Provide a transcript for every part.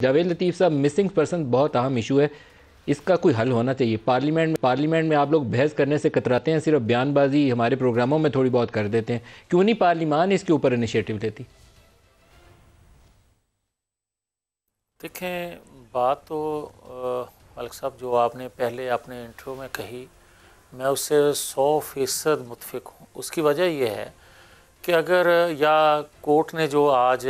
जावेद लतीफ़ साहब missing person बहुत अहम इशू है इसका कोई हल होना चाहिए पार्लियामेंट में पार्लियामेंट में आप लोग बहस करने से कतराते हैं सिर्फ बयानबाजी हमारे प्रोग्रामों में थोड़ी बहुत कर देते हैं क्यों नहीं पार्लियामान इसके ऊपर इनिशिएटिव लेती देखें बात तो मलिक साहब जो आपने पहले अपने इंटरव्यू में कही मैं उससे सौ फीसद मुतफ़ हूँ उसकी वजह यह है कि अगर या कोर्ट ने जो आज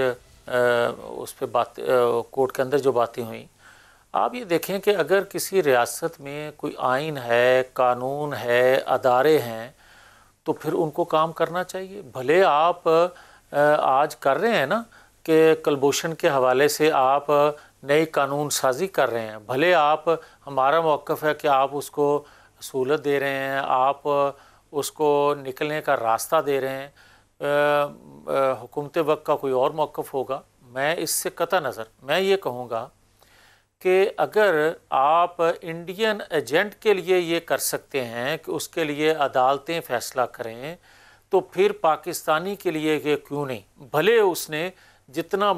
उस पर बात कोर्ट के अंदर जो बातें हुई आप ये देखें कि अगर किसी रियासत में कोई आइन है कानून है अदारे हैं तो फिर उनको काम करना चाहिए भले आप आज कर रहे हैं ना कि कलभूषण के हवाले से आप नई कानून साजी कर रहे हैं भले आप हमारा मौक़ है कि आप उसको सहूलत दे रहे हैं आप उसको निकलने का रास्ता दे रहे हैं हुकूमत वक्त का कोई और मौक़ होगा मैं इससे कत नज़र मैं ये कहूँगा कि अगर आप इंडियन एजेंट के लिए ये कर सकते हैं कि उसके लिए अदालतें फ़ैसला करें तो फिर पाकिस्तानी के लिए ये क्यों नहीं भले उसने जितना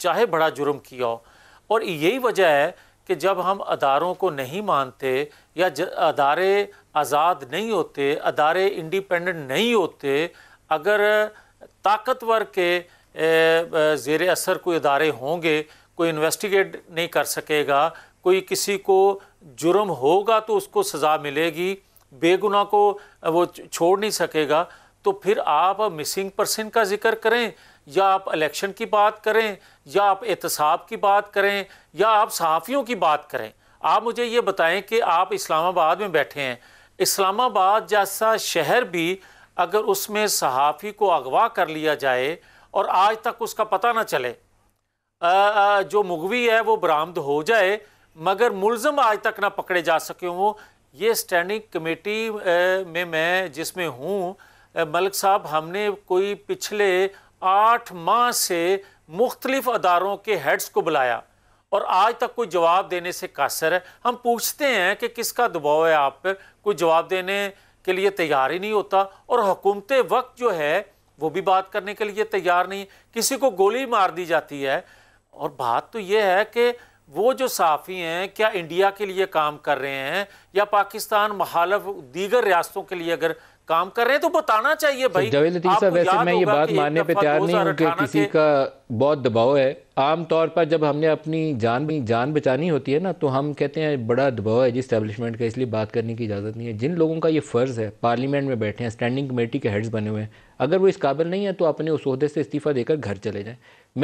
चाहे बड़ा जुर्म किया हो और यही वजह है कि जब हम अदारों को नहीं मानते या अदारे आज़ाद नहीं होते अदारे इंडिपेंडेंट नहीं होते अगर ताकतवर के ज़ेर असर कोई इदारे होंगे कोई इन्वेस्टिगेट नहीं कर सकेगा कोई किसी को जुर्म होगा तो उसको सज़ा मिलेगी बेगुना को वो छोड़ नहीं सकेगा तो फिर आप मिसिंग पर्सन का जिक्र करें या आप इलेक्शन की बात करें या आप एहतसाब की बात करें या आप सहाफ़ियों की बात करें आप मुझे ये बताएं कि आप इस्लामाबाद में बैठे हैं इस्लामाबाद जैसा शहर भी अगर उसमें सहाफ़ी को अगवा कर लिया जाए और आज तक उसका पता ना चले आ, आ, जो मुगवी है वो बरामद हो जाए मगर मुलम आज तक ना पकड़े जा सके हों ये स्टैंडिंग कमेटी में मैं जिसमें हूँ मलिक साहब हमने कोई पिछले आठ माह से मुख्तलिफ अदारों के हेड्स को बुलाया और आज तक कोई जवाब देने से कासर है हम पूछते हैं कि किसका दबाव है आप पर कोई जवाब देने के लिए तैयार ही नहीं होता और हुकूमत वक्त जो है वो भी बात करने के लिए तैयार नहीं किसी को गोली मार दी जाती है और बात तो ये है कि वो जो साफ़ी हैं क्या इंडिया के लिए काम कर रहे हैं या पाकिस्तान महालफ दीगर रियासतों के लिए अगर काम कर रहे हैं तो बताना चाहिए भाई तो जवेद लतीफ साहब वैसे मैं ये बात मानने पे तैयार नहीं हूँ कि किसी का बहुत दबाव है आमतौर पर जब हमने अपनी जान भी जान बचानी होती है ना तो हम कहते हैं बड़ा दबाव है जी स्टैब्लिशमेंट का इसलिए बात करने की इजाज़त नहीं है जिन लोगों का ये फ़र्ज़ है पार्लियामेंट में बैठे हैं स्टैंडिंग कमेटी के हेड्स बने हुए हैं अगर वो इस काबिल नहीं है तो अपने उस अहदे से इस्तीफ़ा देकर घर चले जाएँ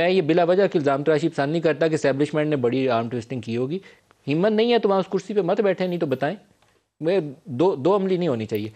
मैं ये बिला वजह कि इल्ज़ाम तराशी तो पसंद नहीं करता कि स्टैब्लिशमेंट ने बड़ी आर्म ट्विस्टिंग की होगी हिम्मत नहीं है तो वहाँ उस कुर्सी पर मत बैठे नहीं तो बताएं दो दो अमली नहीं होनी चाहिए